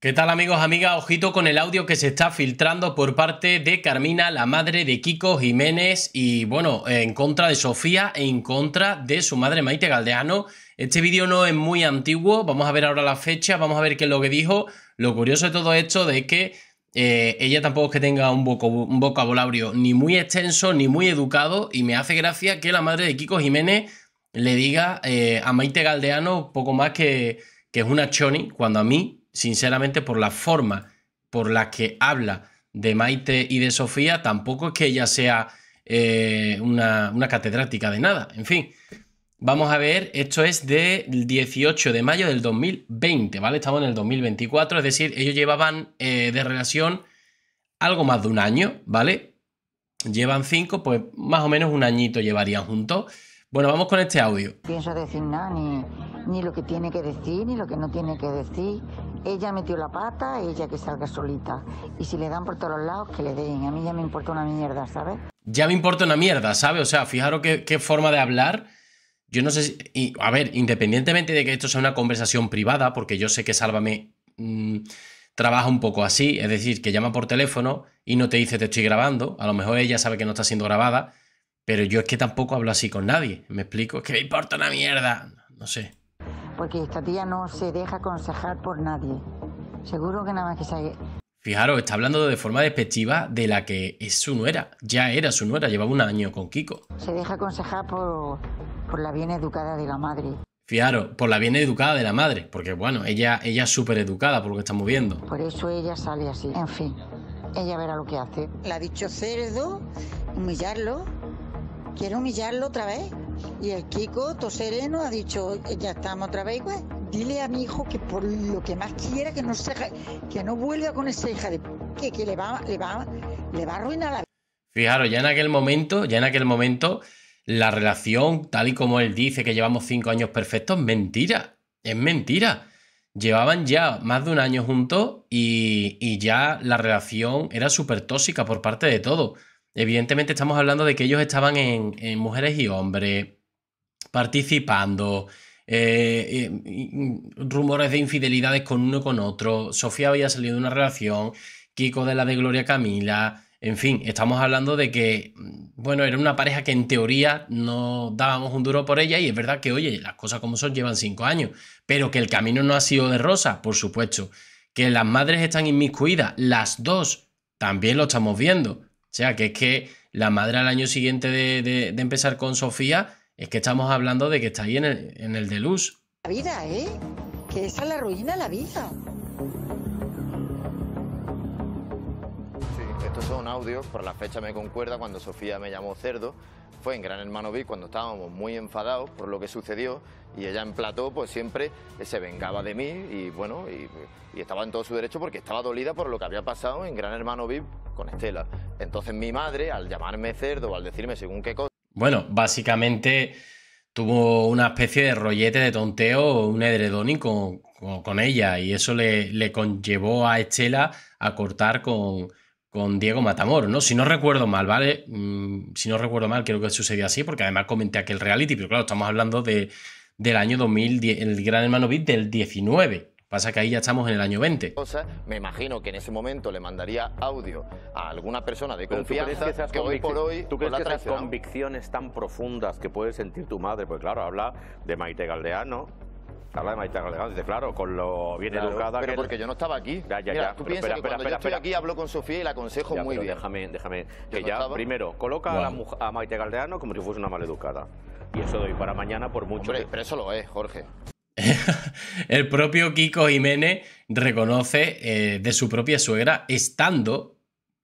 ¿Qué tal amigos, amigas? Ojito con el audio que se está filtrando por parte de Carmina, la madre de Kiko Jiménez y bueno, en contra de Sofía e en contra de su madre Maite Galdeano. Este vídeo no es muy antiguo, vamos a ver ahora la fecha, vamos a ver qué es lo que dijo. Lo curioso de todo esto es que eh, ella tampoco es que tenga un, vocabulario ni muy extenso ni muy educado y me hace gracia que la madre de Kiko Jiménez le diga eh, a Maite Galdeano poco más que, que es una choni, cuando a mí sinceramente por la forma por la que habla de Maite y de Sofía, tampoco es que ella sea eh, una, catedrática de nada. En fin, Vamos a ver, esto es del 18 de mayo del 2020, ¿vale? Estamos en el 2024, es decir, ellos llevaban eh, de relación algo más de un año, ¿vale? Llevan cinco, pues más o menos un añito llevarían juntos. Bueno, vamos con este audio ni lo que tiene que decir, ni lo que no tiene que decir. Ella metió la pata, ella que salga solita. Y si le dan por todos los lados, que le den. A mí ya me importa una mierda, ¿sabes? Ya me importa una mierda, ¿sabes? O sea, fijaros qué, qué forma de hablar. Yo no sé si. a ver, independientemente de que esto sea una conversación privada, porque yo sé que Sálvame mm, trabaja un poco así, es decir, que llama por teléfono y no te dice te estoy grabando. A lo mejor ella sabe que no está siendo grabada, pero yo es que tampoco hablo así con nadie. ¿Me explico? Es que me importa una mierda. No sé porque esta tía no se deja aconsejar por nadie. Seguro que nada más que se... Fijaros, está hablando de forma despectiva de la que es su nuera. Ya era su nuera, llevaba un año con Kiko. Se deja aconsejar por, por la bien educada de la madre. Fijaros, por la bien educada de la madre, porque bueno, ella, ella es súper educada por lo que estamos viendo. Por eso ella sale así. En fin, ella verá lo que hace. La ha dicho cerdo, humillarlo. Quiero humillarlo otra vez? Y el Kiko, todo sereno, ha dicho, ya estamos otra vez pues, Dile a mi hijo que por lo que más quiera que no se, que no vuelva con esa hija de que, que le va, le va, le va a arruinar la vida. Fijaros, ya en aquel momento, ya en aquel momento, la relación, tal y como él dice que llevamos cinco años perfectos, mentira. Es mentira. Llevaban ya más de un año juntos y, ya la relación era súper tóxica por parte de todo. Evidentemente estamos hablando de que ellos estaban en, en mujeres y hombres, participando, eh, eh, mm, rumores de infidelidades con uno con otro, Sofía había salido de una relación, Kiko de la de Gloria Camila, en fin, estamos hablando de que, mm, bueno, era una pareja que en teoría no dábamos un duro por ella y es verdad que, oye, las cosas como son llevan cinco años, pero que el camino no ha sido de rosa, por supuesto, que las madres están inmiscuidas, las dos, también lo estamos viendo. O sea, que es que la madre al año siguiente de empezar con Sofía es que estamos hablando de que está ahí en el, en el de luz. La vida, ¿eh? Que esa es la ruina la vida. Sí, estos son audios, por la fecha me concuerda cuando Sofía me llamó cerdo. Fue en Gran Hermano VIP cuando estábamos muy enfadados por lo que sucedió y ella en plató pues siempre se vengaba de mí y bueno, y, estaba en todo su derecho porque estaba dolida por lo que había pasado en Gran Hermano VIP con Estela. Entonces mi madre, al llamarme cerdo, al decirme según qué cosa... Bueno, básicamente tuvo una especie de rollete de tonteo, un edredón con, ella, y eso le, le, conllevó a Estela a cortar con, con, Diego Matamor, ¿no? Si no recuerdo mal, ¿vale? Mm, si no recuerdo mal, creo que sucedió así, porque además comenté aquel reality, pero claro, estamos hablando del año 2010, el Gran Hermano VIP del 19. Pasa que ahí ya estamos en el año 20. me imagino que en ese momento le mandaría audio a alguna persona de confianza que, hoy por hoy. ¿Tú crees que convicciones tan profundas que puede sentir tu madre? Pues claro, habla de Maite Galdeano, Habla de Maite Galdeano, dice, claro, con lo bien claro, educada pero porque yo no estaba aquí. Ya, ya, ya. Tú piensas que yo estoy aquí hablo con Sofía y la aconsejo muy bien. Déjame, déjame. Que ya, primero, coloca a, Maite Galdeano como si fuese una maleducada. Y eso doy para mañana por mucho. pero eso lo es, Jorge. el propio Kiko Jiménez reconoce eh, de su propia suegra, estando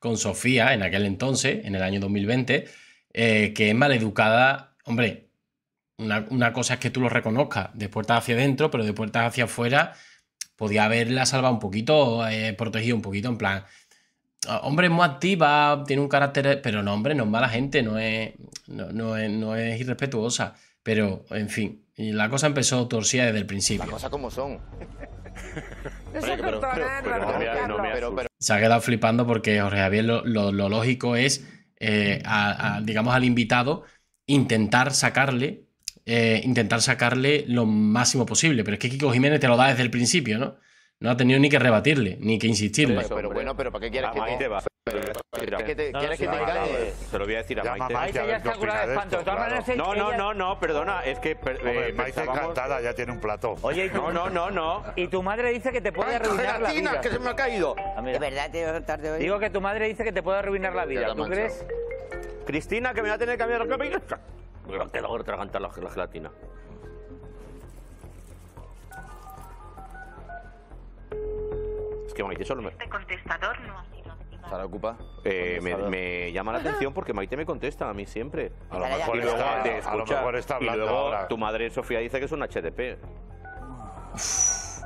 con Sofía en aquel entonces, en el año 2020, eh, que es maleducada. Hombre, una, cosa es que tú lo reconozcas de puertas hacia adentro, pero de puertas hacia afuera podía haberla salvado un poquito, eh, protegido un poquito, en plan, hombre es muy activa, tiene un carácter, pero no, hombre, no es mala gente, no es irrespetuosa. Pero, en fin, la cosa empezó torcida desde el principio. Las como son. Se ha quedado flipando porque Jorge Javier lo, lógico es, eh, digamos, al invitado intentar sacarle, eh, intentar sacarle lo máximo posible. Pero es que Kiko Jiménez te lo da desde el principio, ¿no? No ha tenido ni que rebatirle, ni que insistirle. Pero, bueno, pero ¿para qué quieres que te... ¿Quieres que ¿quieres que te Se lo voy a decir a Maite. Maite ya está curada de espanto. Claro. No, no, no, no, perdona, es que... Eh, Maite encantada, ya tiene un plato. Oye, ¿y no, no, no, no. Y tu madre dice que te puede arruinar la vida. que se me ha caído! De ah, verdad, tarde hoy. Digo que tu madre dice que te puede arruinar la vida, ¿tú crees? Cristina, que me va a tener que cambiar la cabeza. Me va a quedar la gelatina. Maite solo me... Este contestador no. Eh, me, llama la atención porque Maite me contesta a mí siempre. A lo mejor, y luego está, a lo mejor hablando tu madre Sofía dice que es un HDP.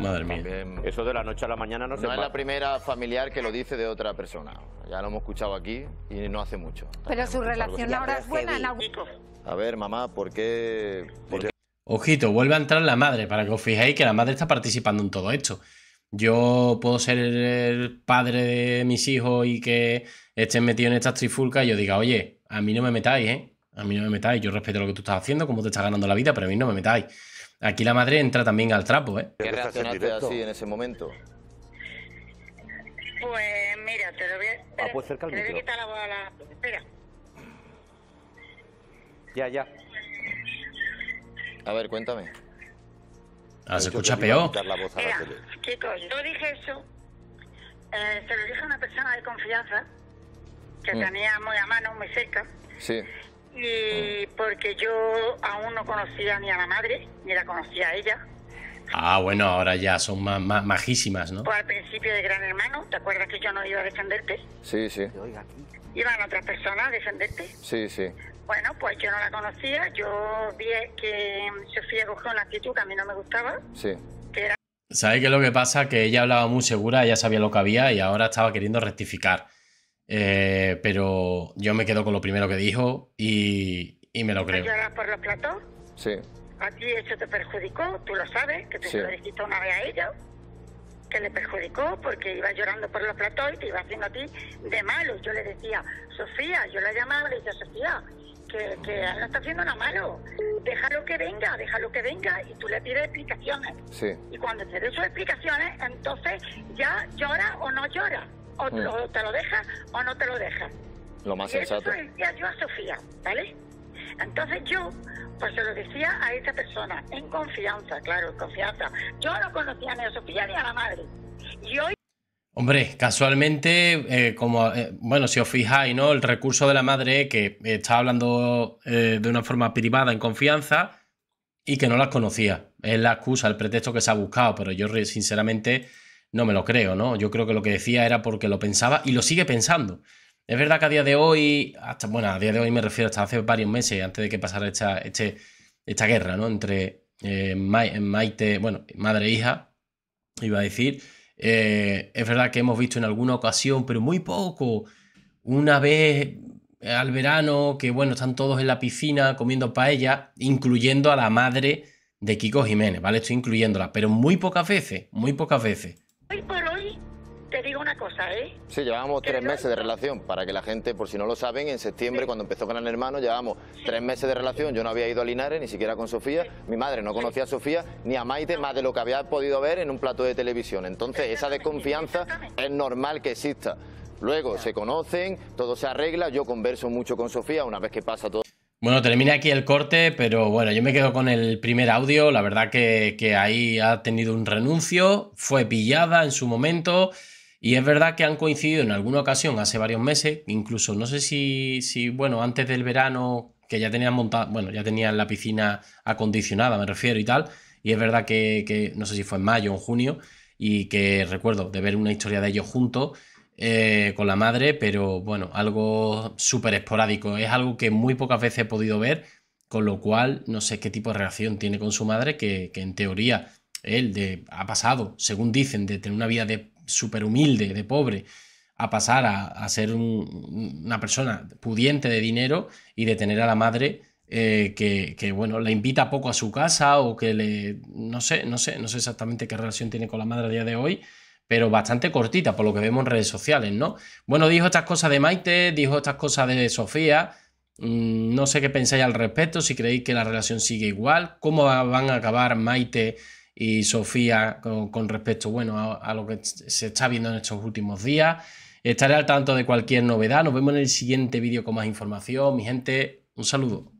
Madre mía. Eso de la noche a la mañana no, se va es la primera familiar que lo dice de otra persona. Ya lo hemos escuchado aquí y no hace mucho. Pero su relación ahora es buena. La... A ver, mamá, ¿por qué...? Ojito, vuelve a entrar la madre para que os fijéis que la madre está participando en todo esto. Yo puedo ser el padre de mis hijos y que estén metidos en estas trifulcas y yo diga, oye, a mí no me metáis, ¿eh? A mí no me metáis, yo respeto lo que tú estás haciendo, cómo te estás ganando la vida, pero a mí no me metáis. Aquí la madre entra también al trapo, ¿eh? ¿Qué reaccionaste así en ese momento? Pues mira, te lo voy a... Ah, pues te voy quitar la bola. Espera. Ya, ya. A ver, cuéntame. Ah, se escucha peor. chicos, yo dije eso, eh, se lo dije a una persona de confianza, que mm. tenía muy a mano, muy cerca. Sí. Y porque yo aún no conocía ni a la madre, ni la conocía a ella. Ah, bueno, ahora ya son más, majísimas, ¿no? Pues al principio de Gran Hermano, ¿te acuerdas que yo no iba a defenderte? Sí, sí iban otras personas a defenderte. Sí, sí. Bueno, pues yo no la conocía, yo vi que Sofía cogió una actitud que a mí no me gustaba. Sí. ¿Sabes qué es lo que pasa? Que ella hablaba muy segura, ella sabía lo que había y ahora estaba queriendo rectificar. Eh, pero yo me quedo con lo primero que dijo y, me lo creo. ¿Lloras por los platos? Sí. A ti eso te perjudicó, tú lo sabes, que te lo dijiste una vez a ellos le perjudicó porque iba llorando por los platos y te iba haciendo a ti de malo. Yo le decía, Sofía, yo la llamaba y le decía, Sofía, que, no está haciendo nada malo, déjalo que venga, déjalo que venga y tú le pides explicaciones. Y cuando te dé sus explicaciones, entonces ya llora o no llora, o, mm. te lo deja o no te lo deja. Lo más y sensato. Eso decía yo a Sofía, ¿vale? Entonces yo, pues se lo decía a esa persona, en confianza, claro, en confianza. Yo no conocía ni a Sofía ni a la madre. Y Hombre, casualmente, eh, como, eh, bueno, si os fijáis, ¿no? El recurso de la madre que estaba hablando eh, de una forma privada, en confianza, y que no las conocía. Es la excusa, el pretexto que se ha buscado, pero yo sinceramente no me lo creo, ¿no? Yo creo que lo que decía era porque lo pensaba y lo sigue pensando. Es verdad que a día de hoy, hasta, bueno, a día de hoy me refiero hasta hace varios meses, antes de que pasara esta, este, guerra, ¿no? Entre eh, Maite, bueno, madre e hija, iba a decir. Eh, es verdad que hemos visto en alguna ocasión, pero muy poco, una vez al verano, que bueno, están todos en la piscina comiendo paella, incluyendo a la madre de Kiko Jiménez, ¿vale? Estoy incluyéndola, pero muy pocas veces, muy pocas veces. ¿eh? Sí, llevábamos tres meses de relación, para que la gente, por si no lo saben, en septiembre, cuando empezó Gran Hermano, llevábamos tres meses de relación, yo no había ido a Linares, ni siquiera con Sofía, mi madre no conocía a Sofía, ni a Maite, más de lo que había podido ver en un plato de televisión. Entonces, esa desconfianza es normal que exista. Luego se conocen, todo se arregla, yo converso mucho con Sofía una vez que pasa todo. Bueno, termina aquí el corte, pero bueno, yo me quedo con el primer audio. La verdad que, que, ahí ha tenido un renuncio, fue pillada en su momento y es verdad que han coincidido en alguna ocasión hace varios meses, incluso no sé si, si bueno, antes del verano, que ya tenían montado, bueno, ya tenían la piscina acondicionada, me refiero y tal. Y es verdad que, no sé si fue en mayo o en junio, y que recuerdo de ver una historia de ellos juntos. Eh, con la madre, pero bueno, algo súper esporádico. Es algo que muy pocas veces he podido ver, con lo cual no sé qué tipo de relación tiene con su madre, que, en teoría él de, ha pasado, según dicen, de tener una vida de súper humilde, de pobre, a pasar a, ser una persona pudiente de dinero y de tener a la madre eh, que, bueno, le invita poco a su casa o que le, no sé, no sé, no sé exactamente qué relación tiene con la madre a día de hoy, pero bastante cortita por lo que vemos en redes sociales, ¿no? Bueno, dijo estas cosas de Maite, dijo estas cosas de Sofía, mm, no sé qué pensáis al respecto, si creéis que la relación sigue igual, cómo van a acabar Maite y Sofía con, respecto bueno, a, lo que se está viendo en estos últimos días. Estaré al tanto de cualquier novedad. Nos vemos en el siguiente vídeo con más información. Mi gente, un saludo.